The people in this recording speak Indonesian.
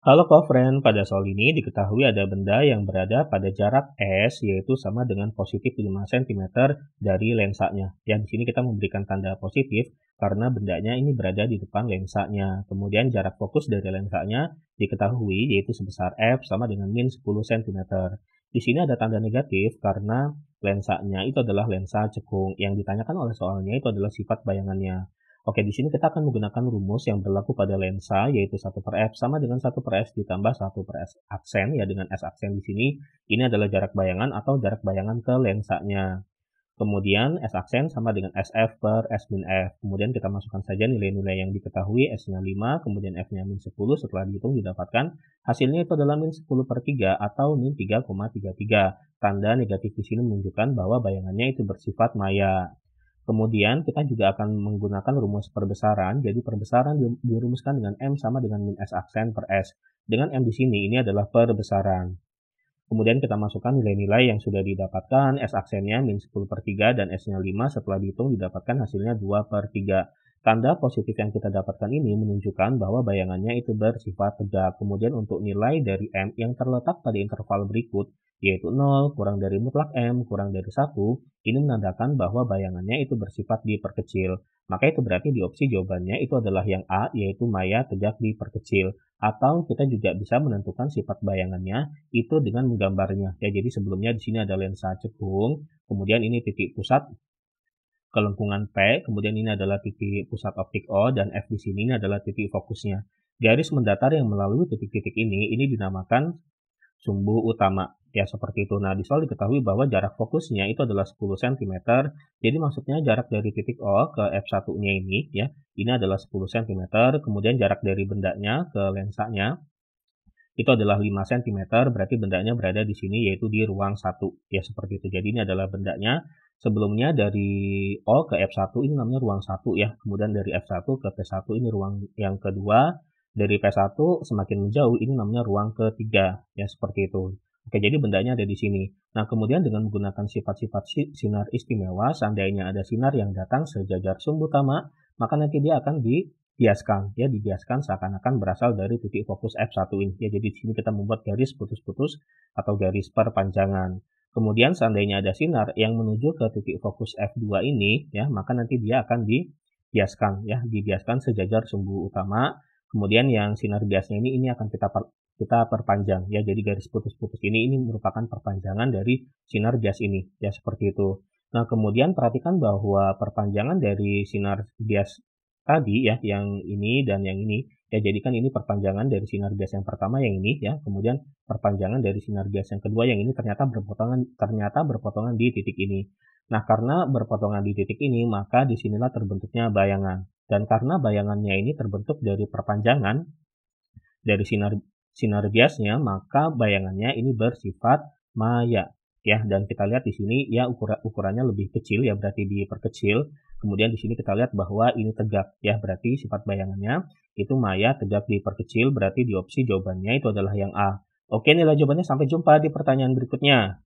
Halo kofren, pada soal ini diketahui ada benda yang berada pada jarak S yaitu sama dengan positif 5 cm dari lensanya. Yang di sini kita memberikan tanda positif karena bendanya ini berada di depan lensanya. Kemudian jarak fokus dari lensanya diketahui yaitu sebesar F sama dengan min 10 cm. Di sini ada tanda negatif karena lensanya itu adalah lensa cekung. Yang ditanyakan oleh soalnya itu adalah sifat bayangannya. Oke, di sini kita akan menggunakan rumus yang berlaku pada lensa, yaitu 1 per F sama dengan 1 per S ditambah 1 per S aksen, ya dengan S aksen di sini, ini adalah jarak bayangan atau jarak bayangan ke lensanya. Kemudian S aksen sama dengan SF per S min F. Kemudian kita masukkan saja nilai-nilai yang diketahui, S-nya 5, kemudian F-nya min 10, setelah dihitung didapatkan hasilnya itu adalah min 10 per 3 atau min 3,33. Tanda negatif di sini menunjukkan bahwa bayangannya itu bersifat maya. Kemudian kita juga akan menggunakan rumus perbesaran. Jadi perbesaran dirumuskan dengan M sama dengan min S aksen per S. Dengan M di sini ini adalah perbesaran. Kemudian kita masukkan nilai-nilai yang sudah didapatkan, S aksennya min 10 per 3 dan S-nya 5. Setelah dihitung didapatkan hasilnya 2 per 3. Tanda positif yang kita dapatkan ini menunjukkan bahwa bayangannya itu bersifat tegak. Kemudian untuk nilai dari M yang terletak pada interval berikut, yaitu 0 kurang dari mutlak M kurang dari 1, ini menandakan bahwa bayangannya itu bersifat diperkecil. Maka itu berarti di opsi jawabannya itu adalah yang A, yaitu maya tegak diperkecil. Atau kita juga bisa menentukan sifat bayangannya itu dengan menggambarnya. Ya, jadi sebelumnya di sini ada lensa cekung, kemudian ini titik pusat kelengkungan P, kemudian ini adalah titik pusat optik O, dan F di sini ini adalah titik fokusnya. Garis mendatar yang melalui titik-titik ini, ini dinamakan sumbu utama. Ya, seperti itu. Nah, di soal diketahui bahwa jarak fokusnya itu adalah 10 cm. Jadi, maksudnya jarak dari titik O ke F1-nya ini, ya, ini adalah 10 cm. Kemudian jarak dari bendanya ke lensanya, itu adalah 5 cm, berarti bendanya berada di sini, yaitu di ruang 1. Ya, seperti itu. Jadi, ini adalah bendanya sebelumnya dari O oh, ke F1 ini namanya ruang 1 ya. Kemudian dari F1 ke P1 ini ruang yang kedua. Dari P1 semakin menjauh ini namanya ruang ketiga ya seperti itu. Oke, jadi bendanya ada di sini. Nah, kemudian dengan menggunakan sifat-sifat sinar istimewa, seandainya ada sinar yang datang sejajar sumbu utama, maka nanti dia akan dibiaskan, ya dibiaskan seakan-akan berasal dari titik fokus F1 ini. Ya, jadi di sini kita membuat garis putus-putus atau garis perpanjangan. Kemudian seandainya ada sinar yang menuju ke titik fokus F2 ini, ya, maka nanti dia akan dibiaskan, ya, dibiaskan sejajar sumbu utama. Kemudian yang sinar biasnya ini, ini akan kita per, kita perpanjang, ya. Jadi garis putus-putus ini, ini merupakan perpanjangan dari sinar bias ini, ya, seperti itu. Nah, kemudian perhatikan bahwa perpanjangan dari sinar bias tadi, ya, yang ini dan yang ini, ya jadikan ini perpanjangan dari sinar gas yang pertama yang ini ya kemudian perpanjangan dari sinar gas yang kedua yang ini ternyata berpotongan ternyata berpotongan di titik ini nah karena berpotongan di titik ini maka disinilah terbentuknya bayangan dan karena bayangannya ini terbentuk dari perpanjangan dari sinar sinar biasnya maka bayangannya ini bersifat maya ya dan kita lihat di sini ya ukuran ukurannya lebih kecil ya berarti diperkecil kemudian di sini kita lihat bahwa ini tegak ya berarti sifat bayangannya itu Maya tegak diperkecil berarti di opsi jawabannya itu adalah yang A. Oke nilai jawabannya sampai jumpa di pertanyaan berikutnya.